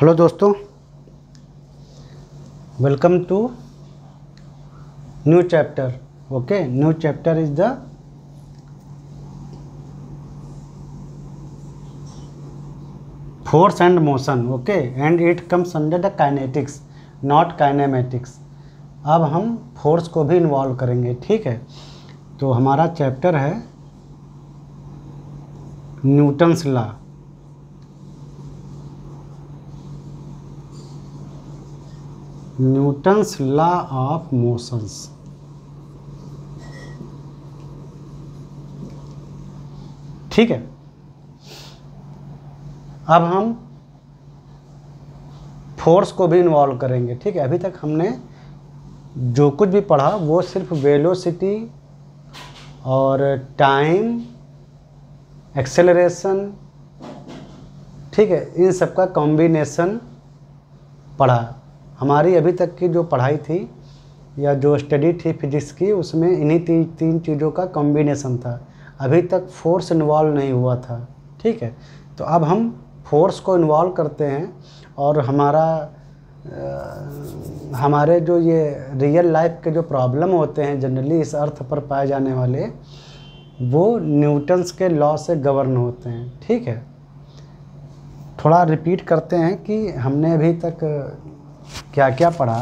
hello दोस्तों welcome to new chapter okay new chapter is the force and motion okay and it comes under the kinetics not kinematics अब हम force को भी involve करेंगे ठीक है तो हमारा चैप्टर है Newton's law Newton's law of motions ठीक है अब हम फोर्स को भी इन्वॉल्व करेंगे ठीक है अभी तक हमने जो कुछ भी पढ़ा वो सिर्फ वेलोसिटी और टाइम एक्सेलरेशन ठीक है इन सब का कॉम्बिनेशन पढ़ा हमारी अभी तक की जो पढ़ाई थी या जो स्टडी थी फिजिक्स की उसमें इन्हीं ती, तीन चीज़ों का कॉम्बिनेसन था अभी तक फोर्स इन्वॉल्व नहीं हुआ था ठीक है तो अब हम फोर्स को इन्वॉल्व करते हैं और हमारा आ, हमारे जो ये रियल लाइफ के जो प्रॉब्लम होते हैं जनरली इस अर्थ पर पाए जाने वाले वो न्यूटन्स के लॉ से गवर्न होते हैं ठीक है थोड़ा रिपीट करते हैं कि हमने अभी तक क्या क्या पढ़ा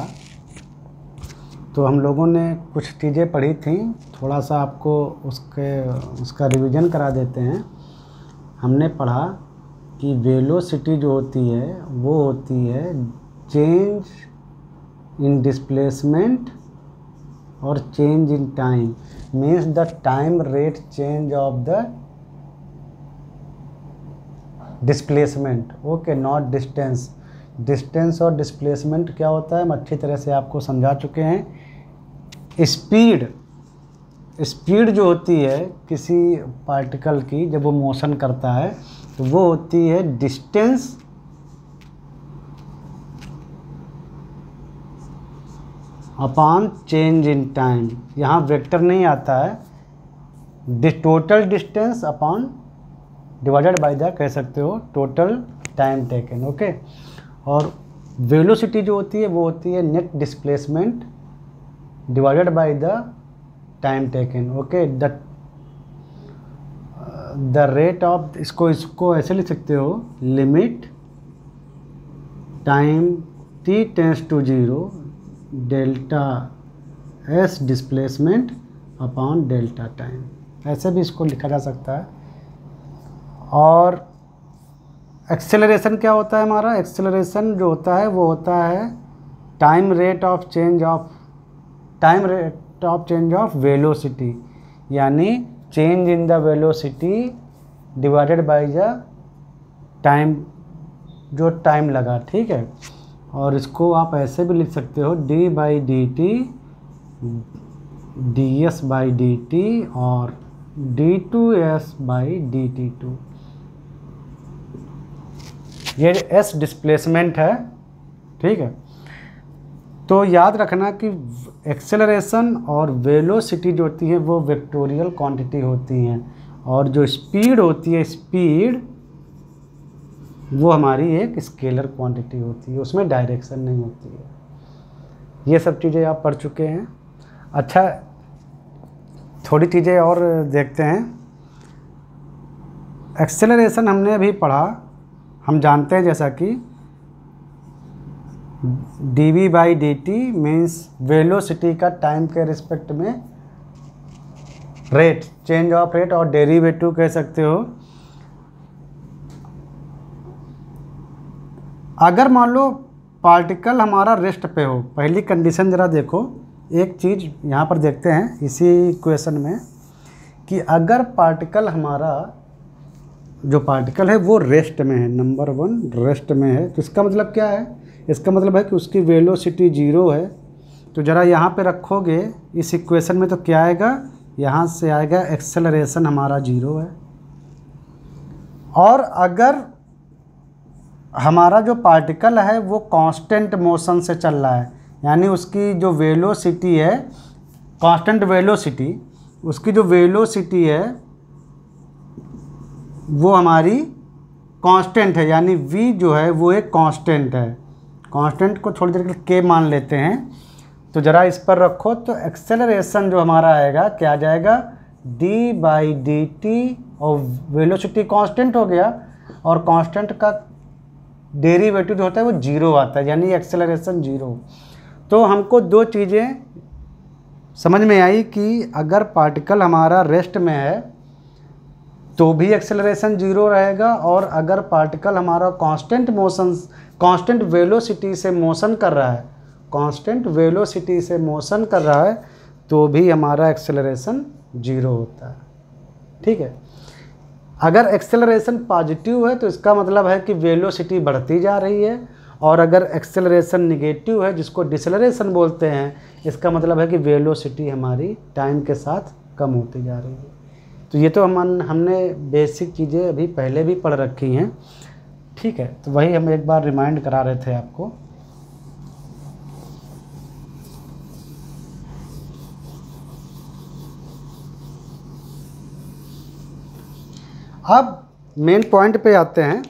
तो हम लोगों ने कुछ चीज़ें पढ़ी थी थोड़ा सा आपको उसके उसका रिवीजन करा देते हैं हमने पढ़ा कि वेलोसिटी जो होती है वो होती है चेंज इन डिस्प्लेसमेंट और change in time means the time rate change of the displacement okay not distance distance और डिस्प्लेसमेंट क्या होता है हम अच्छी तरह से आपको समझा चुके हैं स्पीड स्पीड जो होती है किसी पार्टिकल की जब वो मोशन करता है तो वो होती है distance upon change in time यहाँ वेक्टर नहीं आता है total distance upon divided by the कह सकते हो टोटल टाइम टेकन ओके और वेलोसिटी जो होती है वो होती है net displacement divided by the time taken okay the the rate of इसको इसको ऐसे लिख सकते हो limit time t tends to zero delta s displacement upon delta time ऐसे भी इसको लिखा जा सकता है और एक्सेलरेशन क्या होता है हमारा एक्सेलरेशन जो होता है वो होता है time rate of change of time rate of change of velocity यानी change in the velocity divided by the time जो टाइम लगा ठीक है और इसको आप ऐसे भी लिख सकते हो d by D t d s by D t और d two s by D t two ये एस डिस्प्लेसमेंट है ठीक है तो याद रखना कि एक्सेलरेशन और वेलोसिटी जो होती है वो वेक्टोरियल क्वांटिटी होती हैं और जो स्पीड होती है स्पीड वो हमारी एक स्केलर क्वांटिटी होती है उसमें डायरेक्शन नहीं होती है ये सब चीज़ें आप पढ़ चुके हैं अच्छा थोड़ी चीज़ें और देखते हैं एक्सेलरेशन हमने अभी पढ़ा हम जानते हैं जैसा कि D we by D t means velocity का टाइम के रिस्पेक्ट में रेट चेंज ऑफ रेट और डेरीवेटिव कह सकते हो अगर मान लो पार्टिकल हमारा रेस्ट पे हो पहली कंडीशन ज़रा देखो एक चीज़ यहाँ पर देखते हैं इसी क्वेश्चन में कि अगर पार्टिकल हमारा जो पार्टिकल है वो रेस्ट में है नंबर वन रेस्ट में है तो इसका मतलब क्या है इसका मतलब है कि उसकी वेलोसिटी जीरो है तो ज़रा यहाँ पे रखोगे इस इक्वेशन में तो क्या आएगा यहाँ से आएगा एक्सेलरेशन हमारा जीरो है और अगर हमारा जो पार्टिकल है वो कांस्टेंट मोशन से चल रहा है यानी उसकी जो वेलोसिटी है कांस्टेंट वेलोसिटी उसकी जो वेलोसिटी है वो हमारी कांस्टेंट है यानी वी जो है वो एक कांस्टेंट है कांस्टेंट को थोड़ी देर के के मान लेते हैं तो ज़रा इस पर रखो तो एक्सेलरेशन जो हमारा आएगा क्या आ जाएगा डी बाई डी टी और वेलोसिटी कांस्टेंट हो गया और कांस्टेंट का डेरीवेटिव जो होता है वो जीरो आता है यानी एक्सेलरेशन जीरो तो हमको दो चीज़ें समझ में आई कि अगर पार्टिकल हमारा रेस्ट में है तो भी एक्सेलरेशन जीरो रहेगा और अगर पार्टिकल हमारा कांस्टेंट मोशन कांस्टेंट वेलोसिटी से मोशन कर रहा है कांस्टेंट वेलोसिटी से मोशन कर रहा है तो भी हमारा एक्सेलरेशन जीरो होता है ठीक है अगर एक्सेलरेशन पॉजिटिव है तो इसका मतलब है कि वेलोसिटी बढ़ती जा रही है और अगर एक्सेलरेशन निगेटिव है जिसको डिसलरेशन बोलते हैं इसका मतलब है कि वेलोसिटी हमारी टाइम के साथ कम होती जा रही है तो ये तो हम हमने बेसिक चीज़ें अभी पहले भी पढ़ रखी हैं ठीक है तो वही हम एक बार रिमाइंड करा रहे थे आपको अब मेन पॉइंट पे आते हैं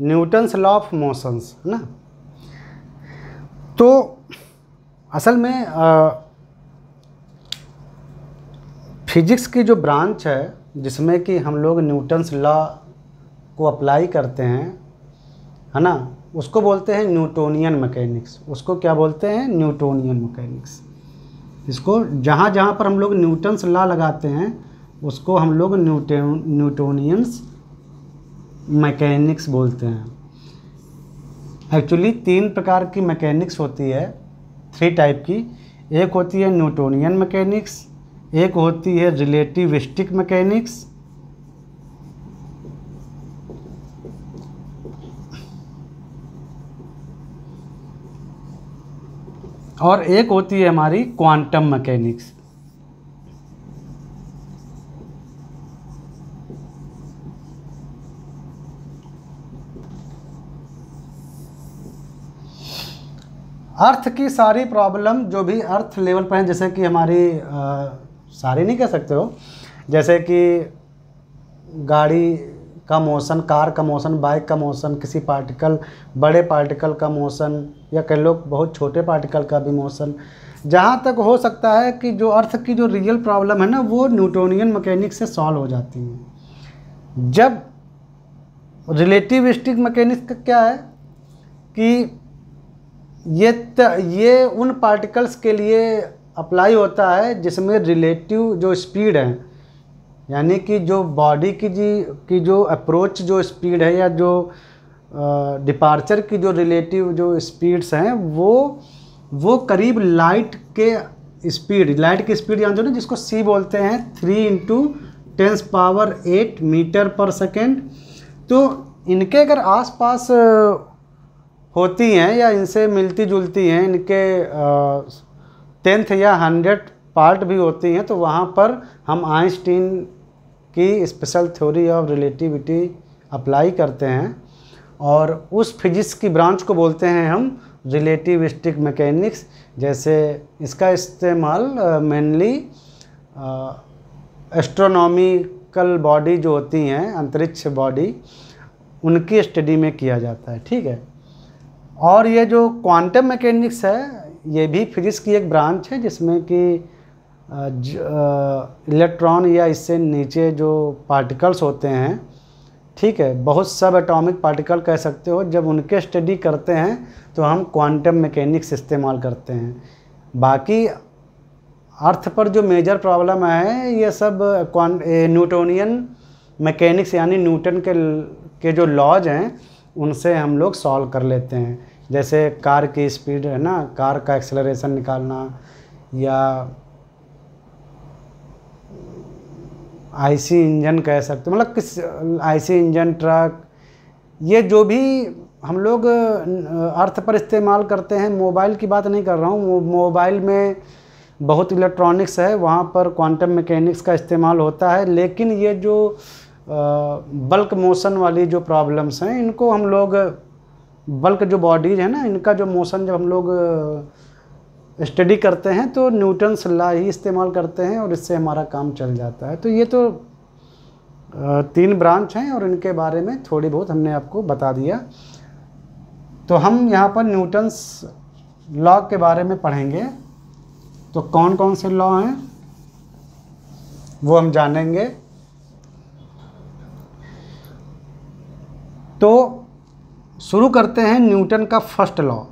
न्यूटन्स लॉ ऑफ मोशंस है ना तो असल में आ, फिजिक्स की जो ब्रांच है जिसमें कि हम लोग न्यूटन्स लॉ को अप्लाई करते हैं है ना उसको बोलते हैं न्यूटोनियन मैकेनिक्स उसको क्या बोलते हैं न्यूटोनियन मैकेनिक्स इसको जहाँ जहाँ पर हम लोग न्यूटन्स लॉ लगाते हैं उसको हम लोग न्यूट न्यूटोनियंस मैकेनिक्स बोलते हैं एक्चुअली तीन प्रकार की मैकेनिक्स होती है थ्री टाइप की एक होती है न्यूटोनियन मैकेनिक्स एक होती है रिलेटिविस्टिक मैकेनिक्स और एक होती है हमारी क्वांटम मैकेनिक्स अर्थ की सारी प्रॉब्लम जो भी अर्थ लेवल पर हैं जैसे कि हमारी आ, सारे नहीं कह सकते हो जैसे कि गाड़ी का मोशन कार का मोशन बाइक का मोशन किसी पार्टिकल बड़े पार्टिकल का मोशन या कई लोग बहुत छोटे पार्टिकल का भी मोशन जहाँ तक हो सकता है कि जो अर्थ की जो रियल प्रॉब्लम है ना वो न्यूटोनियन मकैनिक से सॉल्व हो जाती है जब रिलेटिविस्टिक मकैनिक्स का क्या है कि ये त, ये उन पार्टिकल्स के लिए अप्लाई होता है जिसमें रिलेटिव जो स्पीड है यानी कि जो बॉडी की जी की जो अप्रोच जो स्पीड है या जो डिपार्चर की जो रिलेटिव जो स्पीड्स हैं वो वो करीब लाइट के स्पीड लाइट की स्पीड जानते हो ना जिसको सी बोलते हैं three into tens power eight metre per second तो इनके अगर आसपास होती हैं या इनसे मिलती जुलती हैं इनके आ, टेंथ या हंड्रेड पार्ट भी होती हैं तो वहाँ पर हम आइंस्टीन की special theory of relativity apply करते हैं और उस फिजिक्स की ब्रांच को बोलते हैं हम रिलेटिविस्टिक मैकेनिक्स जैसे इसका इस्तेमाल मेनली एस्ट्रोनॉमिकल बॉडी जो होती हैं अंतरिक्ष बॉडी उनकी स्टडी में किया जाता है ठीक है और ये जो क्वांटम मैकेनिक्स है ये भी फिजिक्स की एक ब्रांच है जिसमें कि इलेक्ट्रॉन या इससे नीचे जो पार्टिकल्स होते हैं ठीक है बहुत सब एटॉमिक पार्टिकल कह सकते हो जब उनके स्टडी करते हैं तो हम क्वांटम मैकेनिक्स इस्तेमाल करते हैं बाकी अर्थ पर जो मेजर प्रॉब्लम है ये सब न्यूटोनियन मैकेनिक्स यानी न्यूटन के के जो लॉज हैं उनसे हम लोग सॉल्व कर लेते हैं जैसे कार की स्पीड है ना कार का एक्सेलरेशन निकालना या आईसी इंजन कह सकते मतलब किस आईसी इंजन ट्रक ये जो भी हम लोग अर्थ पर इस्तेमाल करते हैं मोबाइल की बात नहीं कर रहा हूँ मोबाइल में बहुत इलेक्ट्रॉनिक्स है वहाँ पर क्वांटम मैकेनिक्स का इस्तेमाल होता है लेकिन ये जो बल्क मोशन वाली जो प्रॉब्लम्स हैं इनको हम लोग बल्क जो बॉडीज है ना इनका जो मोशन जब हम लोग स्टडी करते हैं तो न्यूटन्स ला ही इस्तेमाल करते हैं और इससे हमारा काम चल जाता है तो ये तो तीन ब्रांच हैं और इनके बारे में थोड़ी बहुत हमने आपको बता दिया तो हम यहाँ पर न्यूटन्स लॉ के बारे में पढ़ेंगे तो कौन कौन से लॉ हैं वो हम जानेंगे तो शुरू करते हैं न्यूटन का फर्स्ट लॉ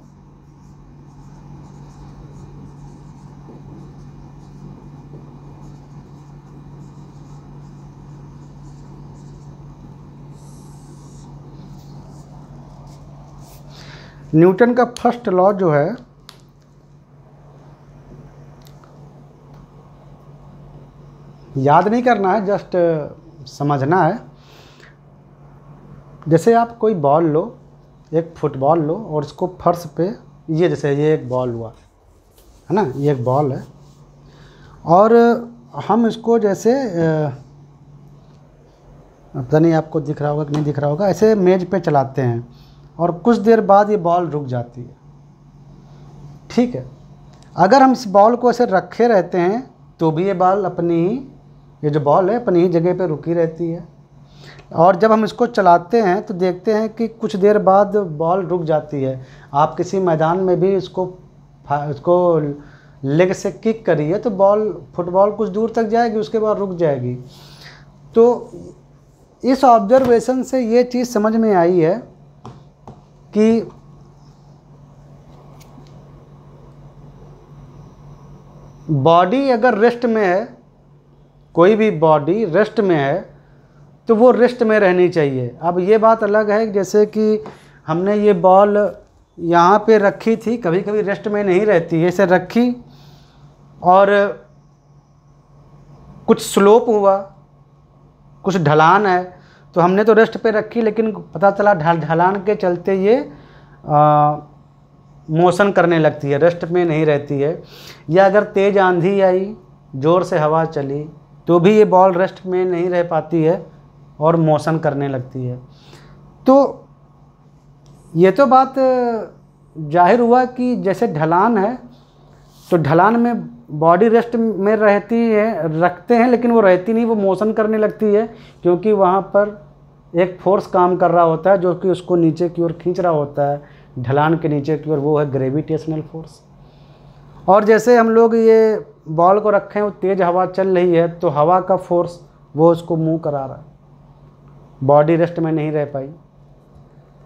न्यूटन का फर्स्ट लॉ जो है याद नहीं करना है जस्ट समझना है जैसे आप कोई बॉल लो एक फुटबॉल लो और इसको फर्श पे ये जैसे ये एक बॉल हुआ है ना ये एक बॉल है और हम इसको जैसे पता तो नहीं आपको दिख रहा होगा कि नहीं दिख रहा होगा ऐसे मेज पे चलाते हैं और कुछ देर बाद ये बॉल रुक जाती है ठीक है अगर हम इस बॉल को ऐसे रखे रहते हैं तो भी ये बॉल अपनी ही ये जो बॉल है अपनी ही जगह पे रुकी रहती है और जब हम इसको चलाते हैं तो देखते हैं कि कुछ देर बाद बॉल रुक जाती है आप किसी मैदान में भी इसको इसको लेग से किक करिए तो बॉल फुटबॉल कुछ दूर तक जाएगी उसके बाद रुक जाएगी तो इस ऑब्जर्वेशन से ये चीज़ समझ में आई है कि बॉडी अगर रेस्ट में है कोई भी बॉडी रेस्ट में है तो वो रेस्ट में रहनी चाहिए अब ये बात अलग है जैसे कि हमने ये बॉल यहाँ पे रखी थी कभी कभी रेस्ट में नहीं रहती ऐसे इसे रखी और कुछ स्लोप हुआ कुछ ढलान है तो हमने तो रेस्ट पे रखी लेकिन पता चला ढल ढलान के चलते ये आ, मोशन करने लगती है रेस्ट में नहीं रहती है या अगर तेज़ आंधी आई ज़ोर से हवा चली तो भी ये बॉल रेस्ट में नहीं रह पाती है और मोशन करने लगती है तो ये तो बात जाहिर हुआ कि जैसे ढलान है तो ढलान में बॉडी रेस्ट में रहती है रखते हैं लेकिन वो रहती नहीं वो मोशन करने लगती है क्योंकि वहाँ पर एक फोर्स काम कर रहा होता है जो कि उसको नीचे की ओर खींच रहा होता है ढलान के नीचे की ओर वो है ग्रेविटेशनल फोर्स और जैसे हम लोग ये बॉल को रखें वो तेज़ हवा चल रही है तो हवा का फोर्स वो उसको मूव करा रहा है बॉडी रेस्ट में नहीं रह पाई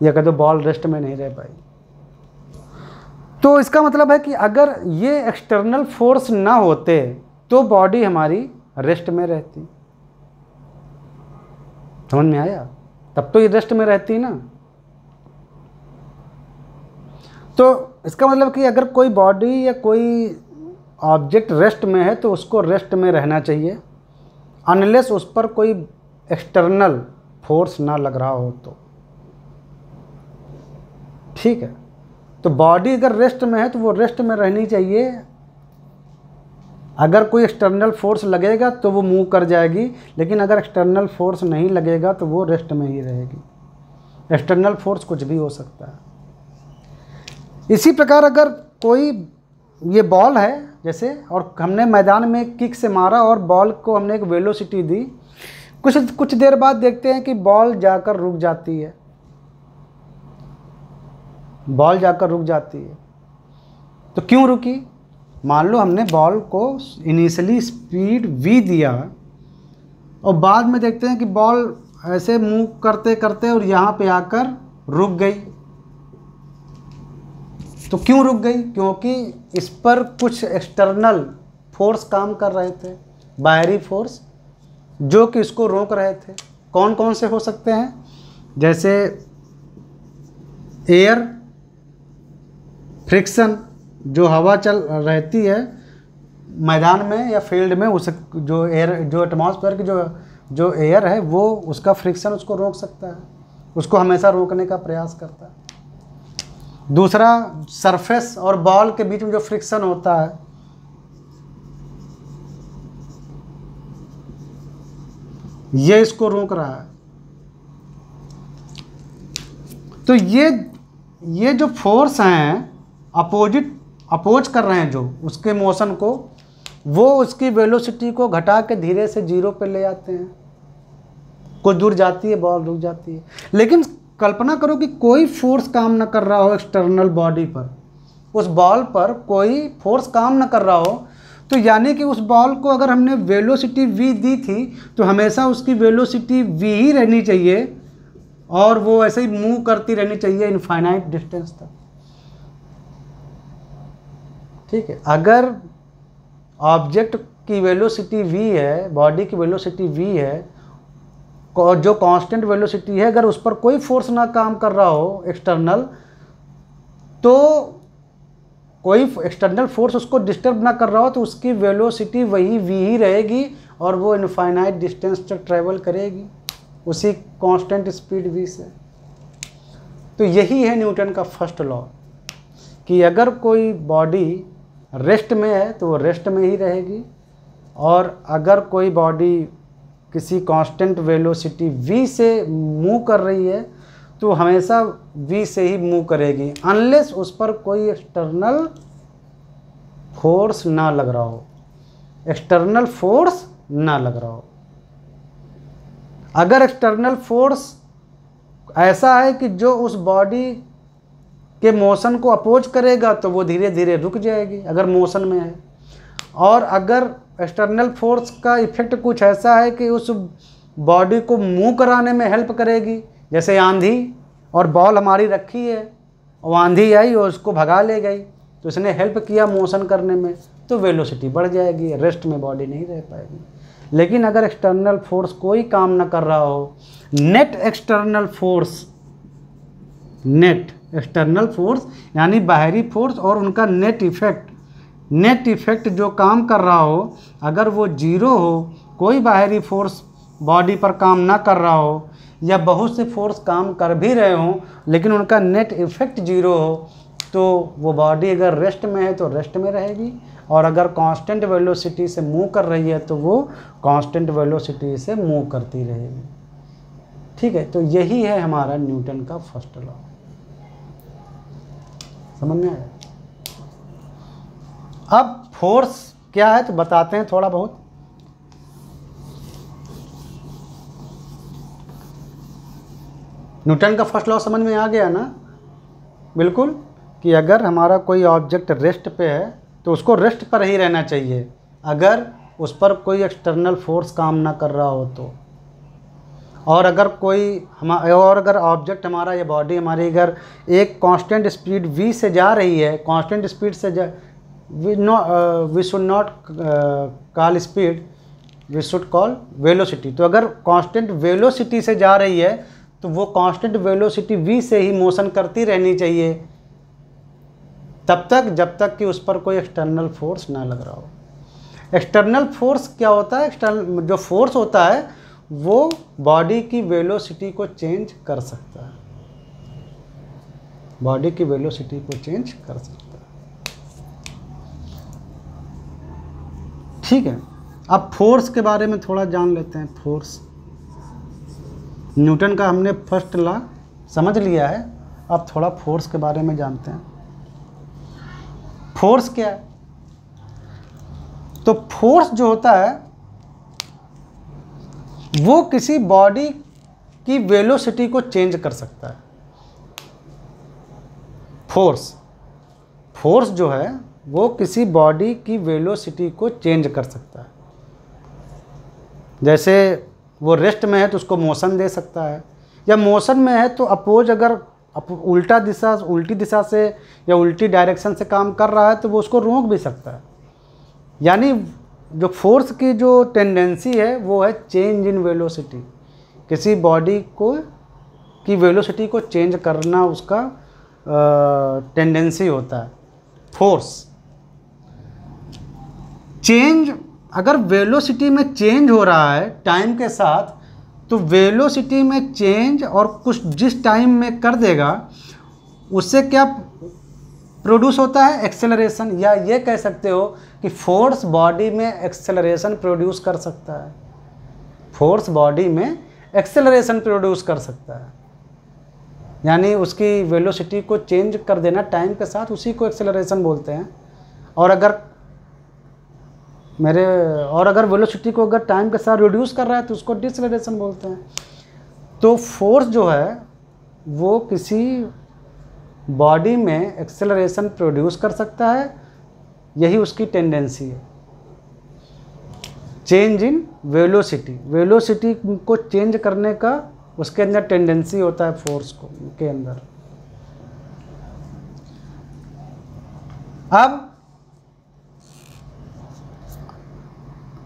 या कह दो बॉल रेस्ट में नहीं रह पाई तो इसका मतलब है कि अगर ये एक्सटर्नल फोर्स ना होते तो बॉडी हमारी रेस्ट में रहती समझ में आया तब तो ये रेस्ट में रहती ना तो इसका मतलब कि अगर कोई बॉडी या कोई ऑब्जेक्ट रेस्ट में है तो उसको रेस्ट में रहना चाहिए अनलेस उस पर कोई एक्सटर्नल फोर्स ना लग रहा हो तो ठीक है तो बॉडी अगर रेस्ट में है तो वो रेस्ट में रहनी चाहिए अगर कोई एक्सटर्नल फोर्स लगेगा तो वो मूव कर जाएगी लेकिन अगर एक्सटर्नल फोर्स नहीं लगेगा तो वो रेस्ट में ही रहेगी एक्सटर्नल फोर्स कुछ भी हो सकता है इसी प्रकार अगर कोई ये बॉल है जैसे और हमने मैदान में किक से मारा और बॉल को हमने एक वेलोसिटी दी कुछ कुछ देर बाद देखते हैं कि बॉल जाकर रुक जाती है बॉल जाकर रुक जाती है तो क्यों रुकी मान लो हमने बॉल को इनिशियली स्पीड वी दिया और बाद में देखते हैं कि बॉल ऐसे मूव करते करते और यहाँ पे आकर रुक गई तो क्यों रुक गई क्योंकि इस पर कुछ एक्सटर्नल फोर्स काम कर रहे थे बाहरी फोर्स जो कि इसको रोक रहे थे कौन कौन से हो सकते हैं जैसे एयर फ्रिक्शन जो हवा चल रहती है मैदान में या फील्ड में उस जो एयर जो एटमोसफेयर की जो जो एयर है वो उसका फ्रिक्शन उसको रोक सकता है उसको हमेशा रोकने का प्रयास करता है दूसरा सरफेस और बॉल के बीच में जो फ्रिक्शन होता है ये इसको रोक रहा है तो ये ये जो फोर्स हैं अपोजिट अपोज कर रहे हैं जो उसके मोशन को वो उसकी वेलोसिटी को घटा के धीरे से जीरो पे ले आते हैं कुछ दूर जाती है बॉल रुक जाती है लेकिन कल्पना करो कि कोई फोर्स काम ना कर रहा हो एक्सटर्नल बॉडी पर उस बॉल पर कोई फोर्स काम ना कर रहा हो तो यानी कि उस बॉल को अगर हमने वेलोसिटी वी दी थी तो हमेशा उसकी वेलोसिटी वी ही रहनी चाहिए और वो ऐसे ही मूव करती रहनी चाहिए इनफाइनाइट डिस्टेंस तक ठीक है अगर ऑब्जेक्ट की वेलोसिटी वी है बॉडी की वेलोसिटी वी है जो कांस्टेंट वेलोसिटी है अगर उस पर कोई फोर्स ना काम कर रहा हो एक्सटर्नल तो कोई एक्सटर्नल फोर्स उसको डिस्टर्ब ना कर रहा हो तो उसकी वेलोसिटी वही वी ही रहेगी और वो इनफाइनाइट डिस्टेंस तक ट्रैवल करेगी उसी कांस्टेंट स्पीड वी से तो यही है न्यूटन का फर्स्ट लॉ कि अगर कोई बॉडी रेस्ट में है तो वो रेस्ट में ही रहेगी और अगर कोई बॉडी किसी कांस्टेंट वेलोसिटी वी से मूव कर रही है तो हमेशा वी से ही मूव करेगी अनलेस उस पर कोई एक्सटर्नल फोर्स ना लग रहा हो एक्सटर्नल फोर्स ना लग रहा हो अगर एक्सटर्नल फोर्स ऐसा है कि जो उस बॉडी के मोशन को अपोज करेगा तो वो धीरे धीरे रुक जाएगी अगर मोशन में है और अगर एक्सटर्नल फोर्स का इफेक्ट कुछ ऐसा है कि उस बॉडी को मूव कराने में हेल्प करेगी जैसे आंधी और बॉल हमारी रखी है और आंधी आई और उसको भगा ले गई तो इसने हेल्प किया मोशन करने में तो वेलोसिटी बढ़ जाएगी रेस्ट में बॉडी नहीं रह पाएगी लेकिन अगर एक्सटर्नल फोर्स कोई काम ना कर रहा हो net external force net external force यानी बाहरी फोर्स और उनका नेट इफेक्ट नेट इफेक्ट जो काम कर रहा हो अगर वो जीरो हो कोई बाहरी फोर्स बॉडी पर काम ना कर रहा हो या बहुत से फोर्स काम कर भी रहे हों लेकिन उनका नेट इफ़ेक्ट जीरो हो तो वो बॉडी अगर रेस्ट में है तो रेस्ट में रहेगी और अगर कांस्टेंट वेलोसिटी से मूव कर रही है तो वो कांस्टेंट वेलोसिटी से मूव करती रहेगी ठीक है तो यही है हमारा न्यूटन का फर्स्ट लॉ समझ में आया अब फोर्स क्या है तो बताते हैं थोड़ा बहुत न्यूटन का फर्स्ट लॉ समझ में आ गया ना बिल्कुल कि अगर हमारा कोई ऑब्जेक्ट रेस्ट पे है तो उसको रेस्ट पर ही रहना चाहिए अगर उस पर कोई एक्सटर्नल फोर्स काम ना कर रहा हो तो और अगर कोई हम और अगर ऑब्जेक्ट हमारा या बॉडी हमारी अगर एक कांस्टेंट स्पीड वी से जा रही है कांस्टेंट स्पीड से जा we no we should not call speed we should call velocity तो अगर कांस्टेंट वेलोसिटी से जा रही है तो वो कांस्टेंट वेलोसिटी वी से ही मोशन करती रहनी चाहिए तब तक जब तक कि उस पर कोई एक्सटर्नल फोर्स ना लग रहा हो एक्सटर्नल फोर्स क्या होता है एक्सटर्नल जो फोर्स होता है वो बॉडी की वेलोसिटी को चेंज कर सकता है बॉडी की वेलोसिटी को चेंज कर सकता है ठीक है अब फोर्स के बारे में थोड़ा जान लेते हैं फोर्स न्यूटन का हमने फर्स्ट लॉ समझ लिया है अब थोड़ा फोर्स के बारे में जानते हैं फोर्स क्या है तो फोर्स जो होता है वो किसी बॉडी की वेलोसिटी को चेंज कर सकता है फोर्स फोर्स जो है वो किसी बॉडी की वेलोसिटी को चेंज कर सकता है जैसे वो रेस्ट में है तो उसको मोशन दे सकता है या मोशन में है तो अपोज अगर अप, उल्टा दिशा उल्टी दिशा से या उल्टी डायरेक्शन से काम कर रहा है तो वो उसको रोक भी सकता है यानी जो फोर्स की जो टेंडेंसी है वो है चेंज इन वेलोसिटी किसी बॉडी को की वेलोसिटी को चेंज करना उसका टेंडेंसी होता है फोर्स चेंज अगर वेलोसिटी में चेंज हो रहा है टाइम के साथ तो वेलोसिटी में चेंज और कुछ जिस टाइम में कर देगा उससे क्या प्रोड्यूस होता है एक्सेलरेशन या ये कह सकते हो कि फोर्स बॉडी में एक्सेलरेशन प्रोड्यूस कर सकता है फोर्स बॉडी में एक्सेलरेशन प्रोड्यूस कर सकता है यानी उसकी वेलोसिटी को चेंज कर देना टाइम के साथ उसी को एक्सेलरेशन बोलते हैं और अगर मेरे और अगर वेलोसिटी को अगर टाइम के साथ रिड्यूस कर रहा है तो उसको डिसलेशन बोलते हैं तो फोर्स जो है वो किसी बॉडी में एक्सेलरेशन प्रोड्यूस कर सकता है यही उसकी टेंडेंसी है चेंज इन वेलोसिटी वेलोसिटी को चेंज करने का उसके अंदर टेंडेंसी होता है फोर्स को के अंदर अब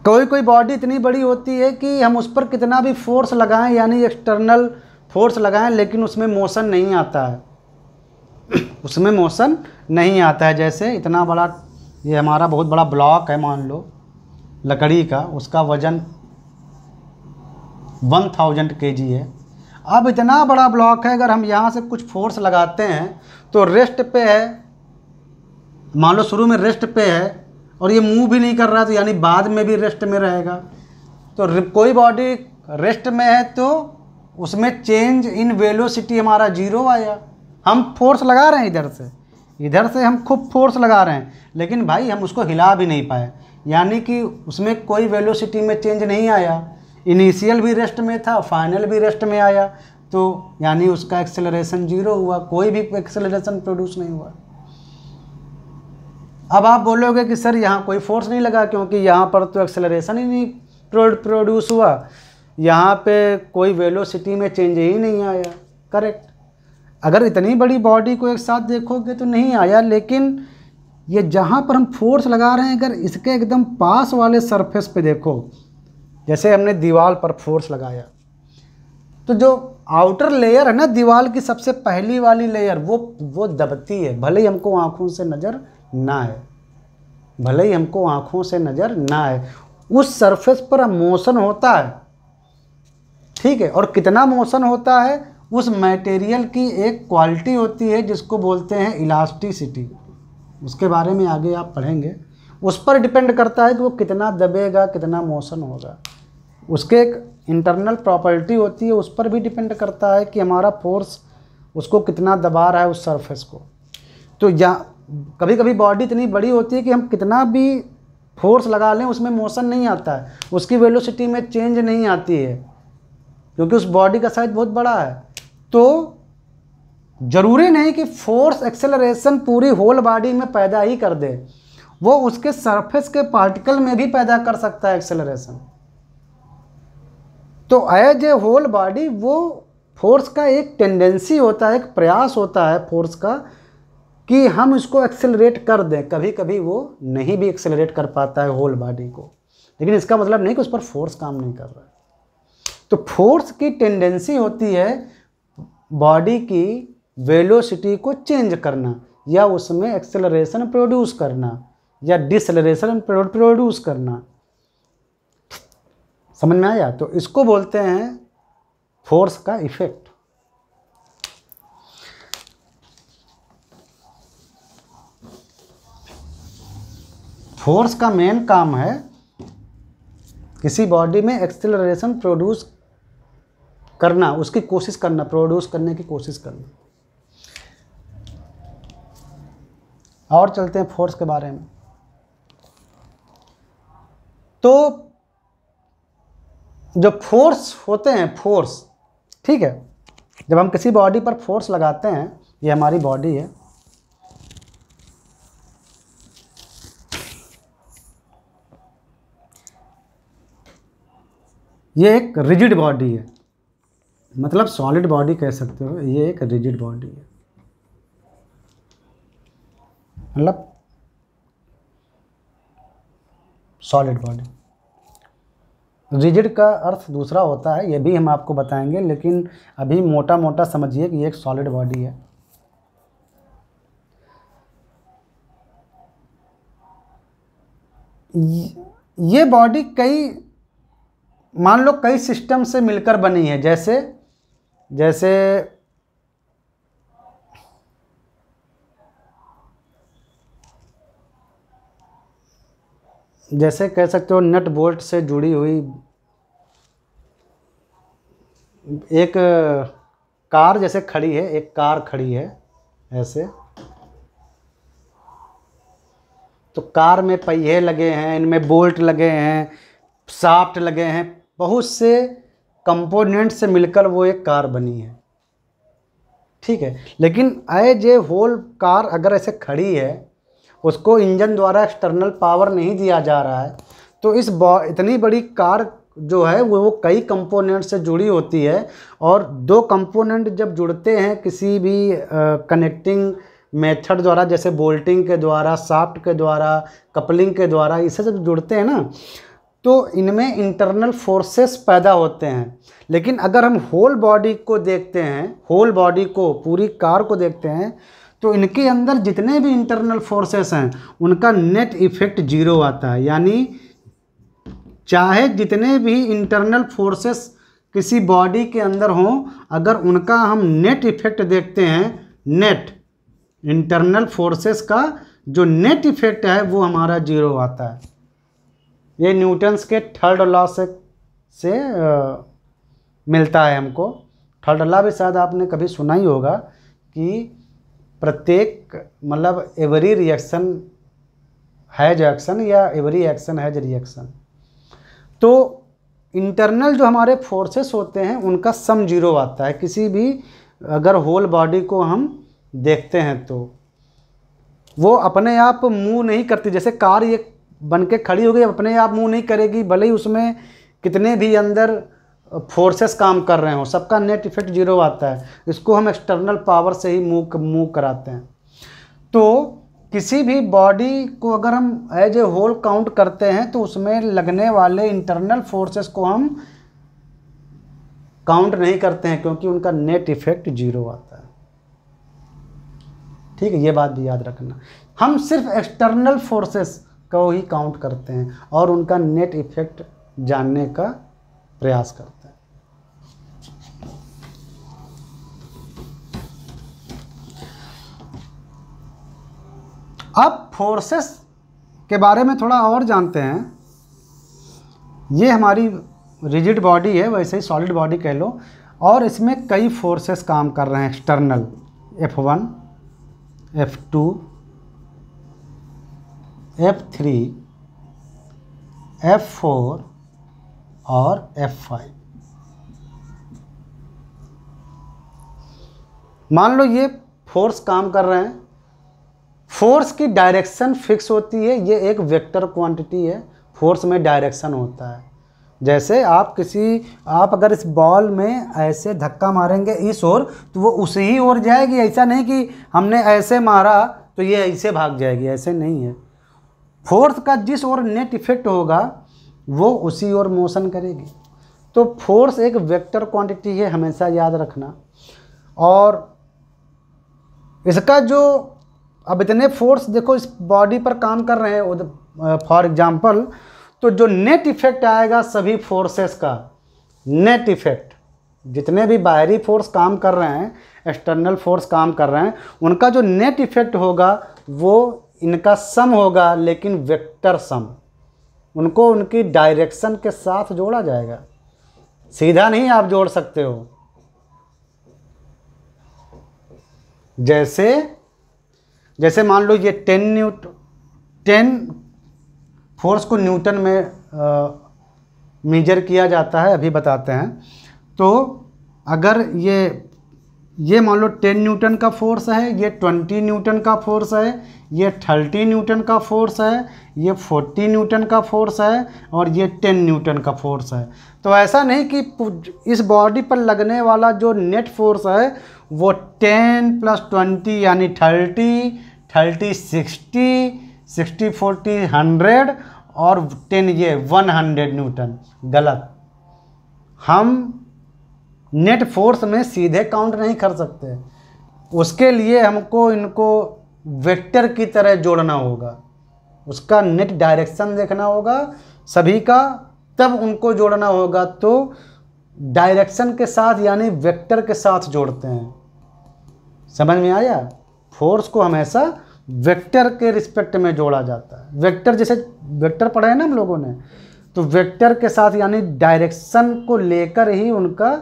कोई कोई बॉडी इतनी बड़ी होती है कि हम उस पर कितना भी फोर्स लगाएं यानी एक्सटर्नल फोर्स लगाएं लेकिन उसमें मोशन नहीं आता है उसमें मोशन नहीं आता है जैसे इतना बड़ा ये हमारा बहुत बड़ा ब्लॉक है मान लो लकड़ी का उसका वज़न वन थाउजेंड के जी है अब इतना बड़ा ब्लॉक है अगर हम यहाँ से कुछ फोर्स लगाते हैं तो रेस्ट पे है मान लो शुरू में रेस्ट पे है और ये मूव भी नहीं कर रहा तो यानी बाद में भी रेस्ट में रहेगा तो कोई बॉडी रेस्ट में है तो उसमें चेंज इन वेलोसिटी हमारा जीरो आया हम फोर्स लगा रहे हैं इधर से इधर से हम खूब फोर्स लगा रहे हैं लेकिन भाई हम उसको हिला भी नहीं पाए यानी कि उसमें कोई वेलोसिटी में चेंज नहीं आया इनिशियल भी रेस्ट में था फाइनल भी रेस्ट में आया तो यानी उसका एक्सेलरेशन जीरो हुआ कोई भी एक्सेलरेशन प्रोड्यूस नहीं हुआ अब आप बोलोगे कि सर यहाँ कोई फोर्स नहीं लगा क्योंकि यहाँ पर तो एक्सेलरेशन ही नहीं प्रोड्यूस हुआ यहाँ पे कोई वेलोसिटी में चेंज ही नहीं आया करेक्ट अगर इतनी बड़ी बॉडी को एक साथ देखोगे तो नहीं आया लेकिन ये जहाँ पर हम फोर्स लगा रहे हैं अगर इसके एकदम पास वाले सरफेस पे देखो जैसे हमने दीवार पर फोर्स लगाया तो जो आउटर लेयर है ना दीवार की सबसे पहली वाली लेयर वो वो दबती है भले ही हमको आँखों से नज़र ना आए भले ही हमको आँखों से नज़र ना आए उस सरफेस पर मोशन होता है ठीक है और कितना मोशन होता है उस मटेरियल की एक क्वालिटी होती है जिसको बोलते हैं इलास्टिसिटी उसके बारे में आगे आप पढ़ेंगे उस पर डिपेंड करता है कि वो कितना दबेगा कितना मोशन होगा उसके एक इंटरनल प्रॉपर्टी होती है उस पर भी डिपेंड करता है कि हमारा फोर्स उसको कितना दबा रहा है उस सरफेस को तो या कभी कभी बॉडी इतनी बड़ी होती है कि हम कितना भी फोर्स लगा लें उसमें मोशन नहीं आता है उसकी वेलोसिटी में चेंज नहीं आती है क्योंकि उस बॉडी का साइज बहुत बड़ा है तो ज़रूरी नहीं कि फोर्स एक्सेलरेशन पूरी होल बॉडी में पैदा ही कर दे वो उसके सरफेस के पार्टिकल में भी पैदा कर सकता है एक्सेलरेशन तो एज ए होल बॉडी वो फोर्स का एक टेंडेंसी होता है एक प्रयास होता है फोर्स का कि हम इसको एक्सेलरेट कर दें कभी कभी वो नहीं भी एक्सेलरेट कर पाता है होल बॉडी को लेकिन इसका मतलब नहीं कि उस पर फोर्स काम नहीं कर रहा है तो फोर्स की टेंडेंसी होती है बॉडी की वेलोसिटी को चेंज करना या उसमें एक्सेलरेशन प्रोड्यूस करना या डिसलरेशन प्रोड्यूस करना समझ में आया तो इसको बोलते हैं फोर्स का इफेक्ट फोर्स का मेन काम है किसी बॉडी में एक्सेलरेशन प्रोड्यूस करना उसकी कोशिश करना प्रोड्यूस करने की कोशिश करना और चलते हैं फोर्स के बारे में तो जो फोर्स होते हैं फोर्स ठीक है जब हम किसी बॉडी पर फोर्स लगाते हैं ये हमारी बॉडी है ये एक रिजिड बॉडी है मतलब सॉलिड बॉडी कह सकते हो ये एक रिजिड बॉडी है मतलब सॉलिड बॉडी रिजिड का अर्थ दूसरा होता है ये भी हम आपको बताएंगे लेकिन अभी मोटा मोटा समझिए कि ये एक सॉलिड बॉडी है ये बॉडी कई मान लो कई सिस्टम से मिलकर बनी है जैसे जैसे जैसे कह सकते हो नट बोल्ट से जुड़ी हुई एक कार जैसे खड़ी है एक कार खड़ी है ऐसे तो कार में पहिए लगे हैं इनमें बोल्ट लगे हैं साफ्ट लगे हैं बहुत से कंपोनेंट से मिलकर वो एक कार बनी है ठीक है लेकिन एज ए होल कार अगर ऐसे खड़ी है उसको इंजन द्वारा एक्सटर्नल पावर नहीं दिया जा रहा है तो इस इतनी बड़ी कार जो है वो वो कई कंपोनेंट से जुड़ी होती है और दो कंपोनेंट जब जुड़ते हैं किसी भी कनेक्टिंग मेथड द्वारा जैसे बोल्टिंग के द्वारा साफ्ट के द्वारा कपलिंग के द्वारा इसे जब जुड़ते हैं ना तो इनमें इंटरनल फोर्सेस पैदा होते हैं लेकिन अगर हम होल बॉडी को देखते हैं होल बॉडी को पूरी कार को देखते हैं तो इनके अंदर जितने भी इंटरनल फोर्सेस हैं उनका नेट इफ़ेक्ट जीरो आता है यानी चाहे जितने भी इंटरनल फोर्सेस किसी बॉडी के अंदर हों अगर उनका हम नेट इफ़ेक्ट देखते हैं नेट इंटरनल फोर्सेस का जो नेट इफ़ेक्ट है वो हमारा जीरो आता है ये न्यूटन्स के थर्ड लॉ से से आ, मिलता है हमको थर्ड लॉ भी शायद आपने कभी सुना ही होगा कि प्रत्येक मतलब एवरी रिएक्शन हैज एक्शन या एवरी एक्शन हैज रिएक्शन तो इंटरनल जो हमारे फोर्सेस होते हैं उनका सम जीरो आता है किसी भी अगर होल बॉडी को हम देखते हैं तो वो अपने आप मूव नहीं करती जैसे कार ये बन के खड़ी हो गई अपने आप मुंह नहीं करेगी भले ही उसमें कितने भी अंदर फोर्सेस काम कर रहे हों सबका नेट इफेक्ट जीरो आता है इसको हम एक्सटर्नल पावर से ही मुंह मुंह कराते हैं तो किसी भी बॉडी को अगर हम एज ए होल काउंट करते हैं तो उसमें लगने वाले इंटरनल फोर्सेस को हम काउंट नहीं करते हैं क्योंकि उनका नेट इफेक्ट जीरो आता है ठीक है ये बात भी याद रखना हम सिर्फ एक्सटर्नल फोर्सेस को ही काउंट करते हैं और उनका नेट इफेक्ट जानने का प्रयास करते हैं अब फोर्सेस के बारे में थोड़ा और जानते हैं ये हमारी रिजिड बॉडी है वैसे ही सॉलिड बॉडी कह लो और इसमें कई फोर्सेस काम कर रहे हैं external F one F two F three F four और एफ फाइव मान लो ये फोर्स काम कर रहे हैं फोर्स की डायरेक्शन फिक्स होती है ये एक वेक्टर क्वांटिटी है फोर्स में डायरेक्शन होता है जैसे आप किसी आप अगर इस बॉल में ऐसे धक्का मारेंगे इस ओर तो वो उसी ही ओर जाएगी ऐसा नहीं कि हमने ऐसे मारा तो ये ऐसे भाग जाएगी ऐसे नहीं है फोर्थ का जिस ओर नेट इफेक्ट होगा वो उसी ओर मोशन करेगी तो फोर्स एक वेक्टर क्वांटिटी है हमेशा याद रखना और इसका जो अब इतने फोर्स देखो इस बॉडी पर काम कर रहे हैं फॉर एग्जांपल तो जो नेट इफेक्ट आएगा सभी फोर्सेस का नेट इफेक्ट जितने भी बाहरी फोर्स काम कर रहे हैं एक्सटर्नल फोर्स काम कर रहे हैं उनका जो नेट इफेक्ट होगा वो इनका सम होगा लेकिन वेक्टर सम उनको उनकी डायरेक्शन के साथ जोड़ा जाएगा सीधा नहीं आप जोड़ सकते हो जैसे जैसे मान लो ये टेन न्यूट टेन फोर्स को न्यूटन में मेजर किया जाता है अभी बताते हैं तो अगर ये ये मान लो 10 न्यूटन का फोर्स है ये 20 न्यूटन का फोर्स है ये 30 न्यूटन का फोर्स है ये 40 न्यूटन का फोर्स है और ये 10 न्यूटन का फोर्स है तो ऐसा नहीं कि इस बॉडी पर लगने वाला जो नेट फोर्स है वो 10 प्लस 20 यानी 30 30 60 60 फोर्टी हंड्रेड और 10 ये 100 न्यूटन गलत हम नेट फोर्स में सीधे काउंट नहीं कर सकते उसके लिए हमको इनको वेक्टर की तरह जोड़ना होगा उसका नेट डायरेक्शन देखना होगा सभी का तब उनको जोड़ना होगा तो डायरेक्शन के साथ यानी वेक्टर के साथ जोड़ते हैं समझ में आया फोर्स को हमेशा वेक्टर के रिस्पेक्ट में जोड़ा जाता है वेक्टर जैसे वेक्टर पढ़ा है ना हम लोगों ने तो वेक्टर के साथ यानी डायरेक्शन को लेकर ही उनका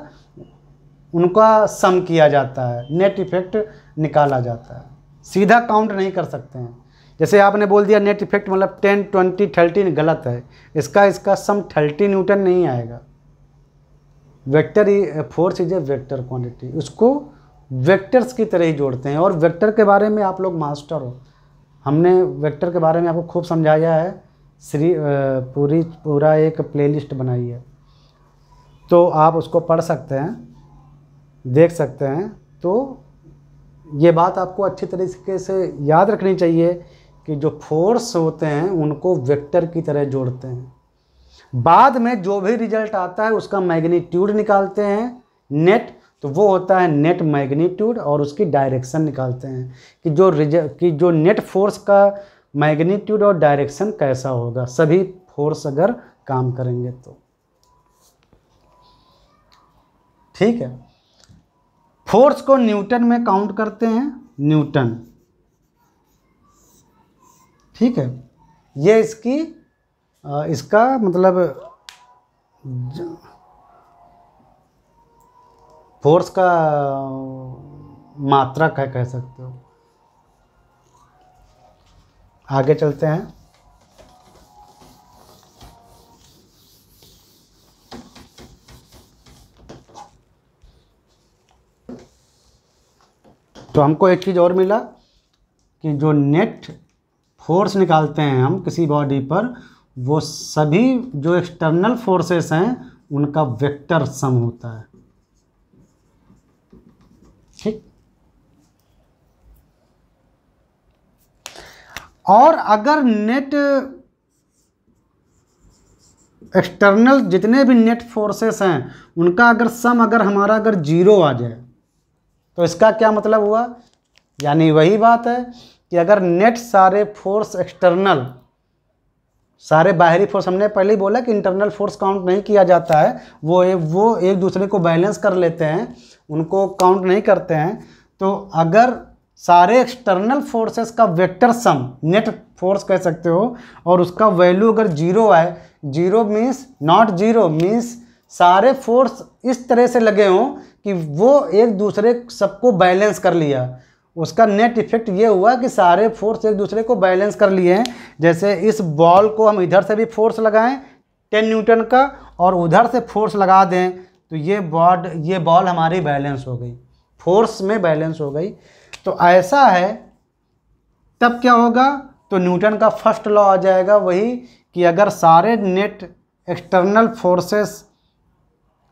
उनका सम किया जाता है नेट इफेक्ट निकाला जाता है सीधा काउंट नहीं कर सकते हैं जैसे आपने बोल दिया नेट इफेक्ट मतलब टेन ट्वेंटी थर्टीन गलत है इसका इसका सम थर्टी न्यूटन नहीं आएगा vector force is a vector quantity उसको वेक्टर्स की तरह ही जोड़ते हैं और वेक्टर के बारे में आप लोग मास्टर हो हमने वेक्टर के बारे में आपको खूब समझाया है श्री पूरी पूरा एक प्लेलिस्ट बनाई है तो आप उसको पढ़ सकते हैं देख सकते हैं तो ये बात आपको अच्छी तरीके से याद रखनी चाहिए कि जो फोर्स होते हैं उनको वेक्टर की तरह जोड़ते हैं बाद में जो भी रिजल्ट आता है उसका मैग्नीट्यूड निकालते हैं नेट तो वो होता है नेट मैग्नीट्यूड और उसकी डायरेक्शन निकालते हैं कि जो रिजल्ट कि जो नेट फोर्स का मैग्नीट्यूड और डायरेक्शन कैसा होगा सभी फोर्स अगर काम करेंगे तो ठीक है फोर्स को न्यूटन में काउंट करते हैं न्यूटन ठीक है ये इसकी इसका मतलब फोर्स का मात्रक है कह सकते हो आगे चलते हैं तो हमको एक चीज़ और मिला कि जो नेट फोर्स निकालते हैं हम किसी बॉडी पर वो सभी जो एक्सटर्नल फोर्सेस हैं उनका वेक्टर सम होता है ठीक और अगर नेट एक्सटर्नल जितने भी नेट फोर्सेस हैं उनका अगर सम अगर हमारा अगर जीरो आ जाए तो इसका क्या मतलब हुआ यानी वही बात है कि अगर नेट सारे फोर्स एक्सटर्नल सारे बाहरी फोर्स हमने पहले ही बोला कि इंटरनल फोर्स काउंट नहीं किया जाता है वो ए, वो एक दूसरे को बैलेंस कर लेते हैं उनको काउंट नहीं करते हैं तो अगर सारे एक्सटर्नल फोर्सेस का वेक्टर सम नेट फोर्स कह सकते हो और उसका वैल्यू अगर जीरो आए zero means not zero means सारे फोर्स इस तरह से लगे हों कि वो एक दूसरे सबको बैलेंस कर लिया उसका नेट इफेक्ट ये हुआ कि सारे फोर्स एक दूसरे को बैलेंस कर लिए हैं जैसे इस बॉल को हम इधर से भी फोर्स लगाएं टेन न्यूटन का और उधर से फोर्स लगा दें तो ये बॉड ये बॉल हमारी बैलेंस हो गई फोर्स में बैलेंस हो गई तो ऐसा है तब क्या होगा तो न्यूटन का फर्स्ट लॉ आ जाएगा वही कि अगर सारे नेट एक्सटर्नल फोर्सेस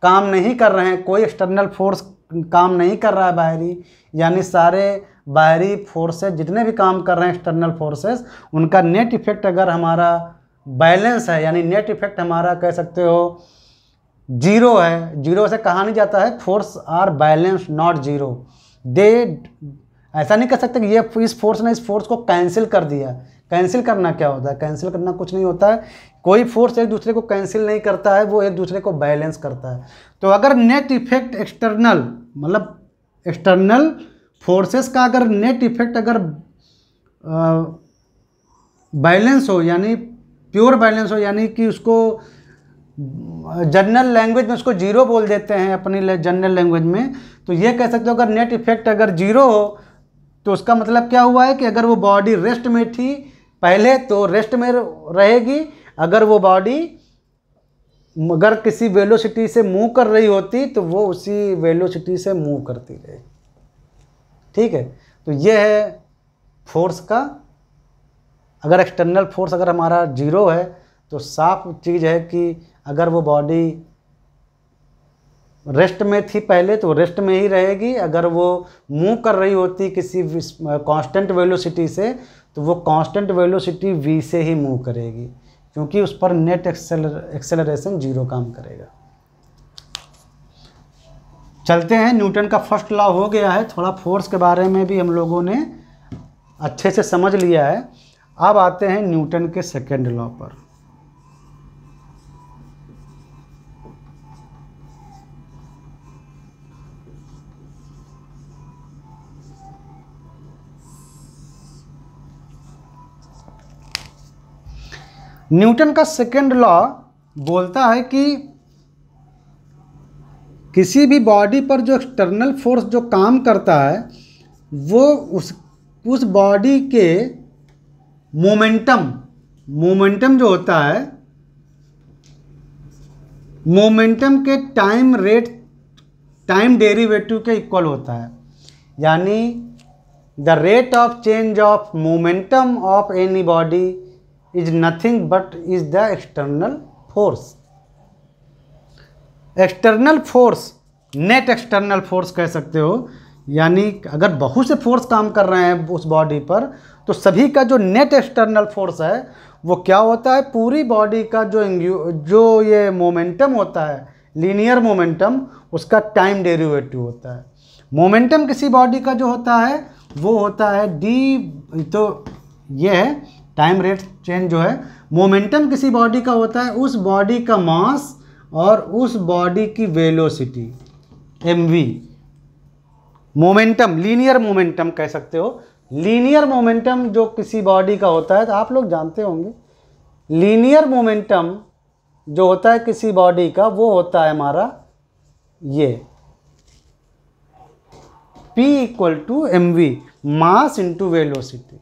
काम नहीं कर रहे हैं कोई एक्सटर्नल फोर्स काम नहीं कर रहा है बाहरी यानी सारे बाहरी फोर्सेस जितने भी काम कर रहे हैं एक्सटर्नल फोर्सेस उनका नेट इफेक्ट अगर हमारा बैलेंस है यानी नेट इफेक्ट हमारा कह सकते हो जीरो है जीरो से कहा नहीं जाता है force are balance not zero दे ऐसा नहीं कह सकते कि ये इस फोर्स ने इस फोर्स को कैंसिल कर दिया कैंसिल करना क्या होता है कैंसिल करना कुछ नहीं होता है कोई फोर्स एक दूसरे को कैंसिल नहीं करता है वो एक दूसरे को बैलेंस करता है तो अगर नेट इफेक्ट एक्सटर्नल मतलब एक्सटर्नल फोर्सेस का अगर नेट इफेक्ट अगर बैलेंस हो यानी प्योर बैलेंस हो यानी कि उसको जनरल लैंग्वेज में उसको जीरो बोल देते हैं अपनी जनरल लैंग्वेज में तो ये कह सकते हो अगर नेट इफेक्ट अगर जीरो हो तो उसका मतलब क्या हुआ है कि अगर वो बॉडी रेस्ट में थी पहले तो रेस्ट में रहेगी अगर वो बॉडी अगर किसी वेलोसिटी से मूव कर रही होती तो वो उसी वेलोसिटी से मूव करती रहेगी ठीक है तो ये है फोर्स का अगर एक्सटर्नल फोर्स अगर हमारा जीरो है तो साफ चीज़ है कि अगर वो बॉडी रेस्ट में थी पहले तो रेस्ट में ही रहेगी अगर वो मूव कर रही होती किसी कांस्टेंट वेलोसिटी से तो वो कांस्टेंट वेलोसिटी v से ही मूव करेगी क्योंकि उस पर नेट एक्सेलर एक्सेलरेशन जीरो काम करेगा चलते हैं न्यूटन का फर्स्ट लॉ हो गया है थोड़ा फोर्स के बारे में भी हम लोगों ने अच्छे से समझ लिया है अब आते हैं न्यूटन के सेकेंड लॉ पर न्यूटन का सेकेंड लॉ बोलता है कि किसी भी बॉडी पर जो एक्सटर्नल फोर्स जो काम करता है वो उस उस बॉडी के मोमेंटम मोमेंटम जो होता है मोमेंटम के टाइम रेट टाइम डेरिवेटिव के इक्वल होता है यानी the rate of change of momentum of any body is nothing but is the external force external force net external force कह सकते हो यानी अगर बहुत से फोर्स काम कर रहे हैं उस बॉडी पर तो सभी का जो नेट एक्सटर्नल फोर्स है वो क्या होता है पूरी बॉडी का जो जो ये मोमेंटम होता है लीनियर मोमेंटम उसका टाइम डेरिवेटिव होता है मोमेंटम किसी बॉडी का जो होता है वो होता है डी तो ये है टाइम रेट चेंज जो है मोमेंटम किसी बॉडी का होता है उस बॉडी का मास और उस बॉडी की velocity M V momentum linear momentum कह सकते हो लीनियर मोमेंटम जो किसी बॉडी का होता है तो आप लोग जानते होंगे लीनियर मोमेंटम जो होता है किसी बॉडी का वो होता है हमारा ये p equal to M V mass into velocity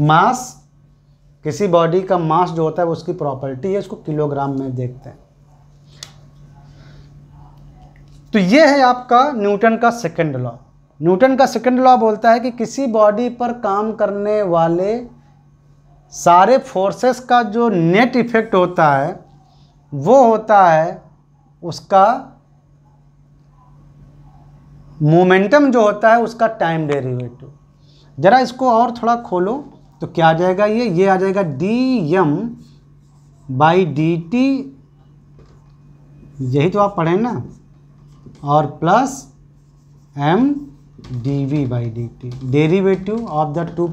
mass किसी बॉडी का मास जो होता है उसकी प्रॉपर्टी है उसको किलोग्राम में देखते हैं तो ये है आपका न्यूटन का सेकंड लॉ न्यूटन का सेकंड लॉ बोलता है कि किसी बॉडी पर काम करने वाले सारे फोर्सेस का जो नेट इफेक्ट होता है वो होता है उसका मोमेंटम जो होता है उसका टाइम डेरिवेटिव ज़रा इसको और थोड़ा खोलो तो क्या आ जाएगा ये ये आ जाएगा D M by D T यही तो आप पढ़ें ना और plus M D we by D T derivative of the two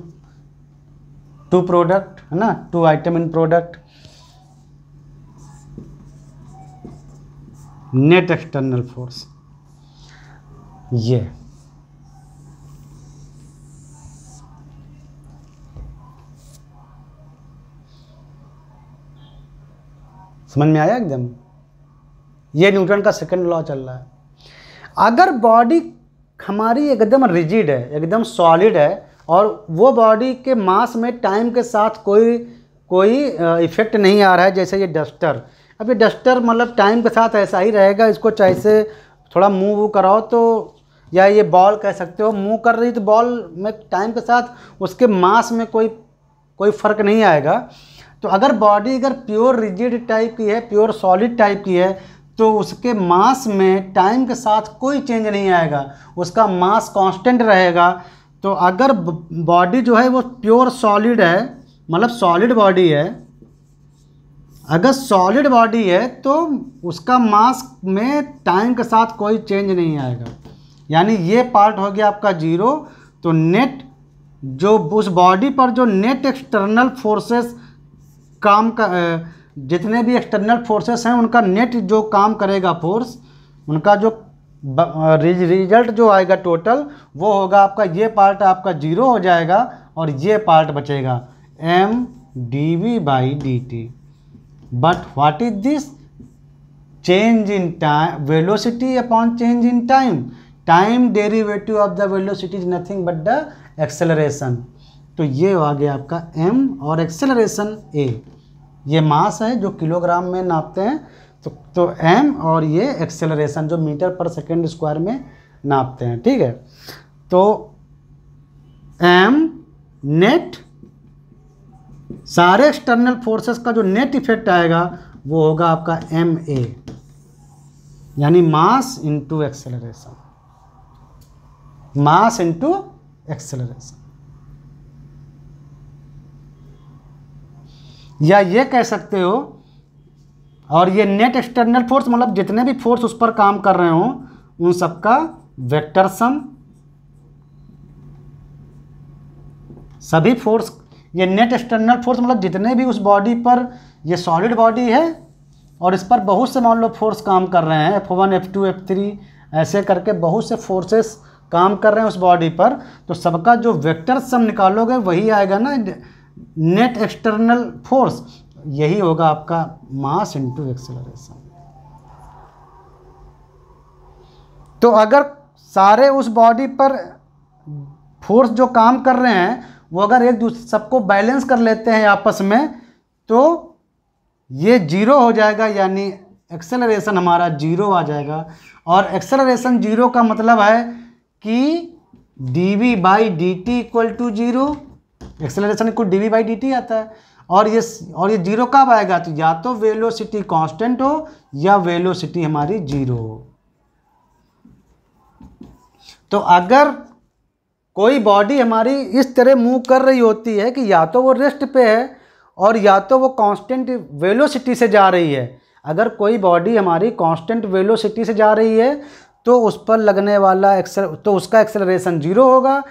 two product है ना two item in product net external force ये समझ में आया एकदम ये न्यूटन का सेकंड लॉ चल रहा है अगर बॉडी हमारी एकदम रिजिड है एकदम सॉलिड है और वो बॉडी के मास में टाइम के साथ कोई कोई इफ़ेक्ट नहीं आ रहा है जैसे ये डस्टर अब ये डस्टर मतलब टाइम के साथ ऐसा ही रहेगा इसको चाहे से थोड़ा मूव वूव कराओ तो या ये बॉल कह सकते हो मूव कर रही तो बॉल में टाइम के साथ उसके मास में कोई कोई फ़र्क नहीं आएगा तो अगर बॉडी अगर प्योर रिजिड टाइप की है प्योर सॉलिड टाइप की है तो उसके मास में टाइम के साथ कोई चेंज नहीं आएगा उसका मास कांस्टेंट रहेगा तो अगर बॉडी जो है वो प्योर सॉलिड है मतलब सॉलिड बॉडी है अगर सॉलिड बॉडी है तो उसका मास में टाइम के साथ कोई चेंज नहीं आएगा यानी ये पार्ट हो गया आपका जीरो तो नेट जो उस बॉडी पर जो नेट एक्सटर्नल फोर्सेस काम का जितने भी एक्सटर्नल फोर्सेस हैं उनका नेट जो काम करेगा फोर्स उनका जो रिजल्ट जो आएगा टोटल वो होगा आपका ये पार्ट आपका जीरो हो जाएगा और ये पार्ट बचेगा M D we by D T but what is this change in time velocity upon change in time time derivative of the velocity is nothing but the acceleration तो ये आ गया आपका एम और एक्सेलरेशन ए ये मास है जो kilogram में नापते हैं तो तो एम और ये एक्सेलरेशन जो मीटर पर सेकेंड स्क्वायर में नापते हैं ठीक है तो एम नेट सारे एक्सटर्नल फोर्सेस का जो नेट इफेक्ट आएगा वो होगा आपका एम ए यानी mass into acceleration mass into acceleration या ये कह सकते हो और ये नेट एक्सटर्नल फोर्स मतलब जितने भी फोर्स उस पर काम कर रहे हों उन सबका वेक्टर सम सभी फोर्स ये नेट एक्सटर्नल फोर्स मतलब जितने भी उस बॉडी पर ये सॉलिड बॉडी है और इस पर बहुत से मान लो फोर्स काम कर रहे हैं F one F two F three ऐसे करके बहुत से फोर्सेस काम कर रहे हैं उस बॉडी पर तो सबका जो वेक्टर सम निकालोगे वही आएगा ना नेट एक्सटर्नल फोर्स यही होगा आपका मास इंटू एक्सेलरेशन तो अगर सारे उस बॉडी पर फोर्स जो काम कर रहे हैं वो अगर एक दूसरे सबको बैलेंस कर लेते हैं आपस में तो ये जीरो हो जाएगा यानी एक्सेलरेशन हमारा जीरो आ जाएगा और एक्सेलरेशन जीरो का मतलब है कि D we by D T equal to zero acceleration को D we by D T आता है और ये और ये जीरो कब आएगा तो या तो वेलोसिटी कांस्टेंट हो या वेलोसिटी हमारी जीरो हो तो अगर कोई बॉडी हमारी इस तरह मूव कर रही होती है कि या तो वो रेस्ट पे है और या तो वो कांस्टेंट वेलोसिटी से जा रही है अगर कोई बॉडी हमारी कांस्टेंट वेलोसिटी से जा रही है तो उस पर लगने वाला एक्सल तो उसका एक्सेलरेशन जीरो होगा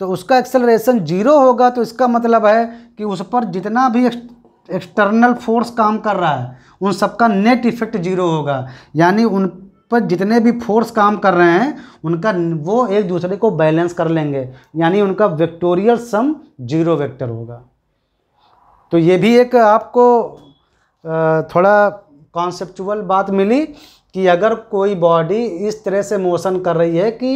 तो उसका एक्सेलरेशन जीरो होगा तो इसका मतलब है कि उस पर जितना भी एक्सटर्नल फोर्स काम कर रहा है उन सबका नेट इफेक्ट जीरो होगा यानी उन पर जितने भी फोर्स काम कर रहे हैं उनका वो एक दूसरे को बैलेंस कर लेंगे यानी उनका वेक्टोरियल सम जीरो वेक्टर होगा तो ये भी एक आपको थोड़ा कॉन्सेप्चुअल बात मिली कि अगर कोई बॉडी इस तरह से मोशन कर रही है कि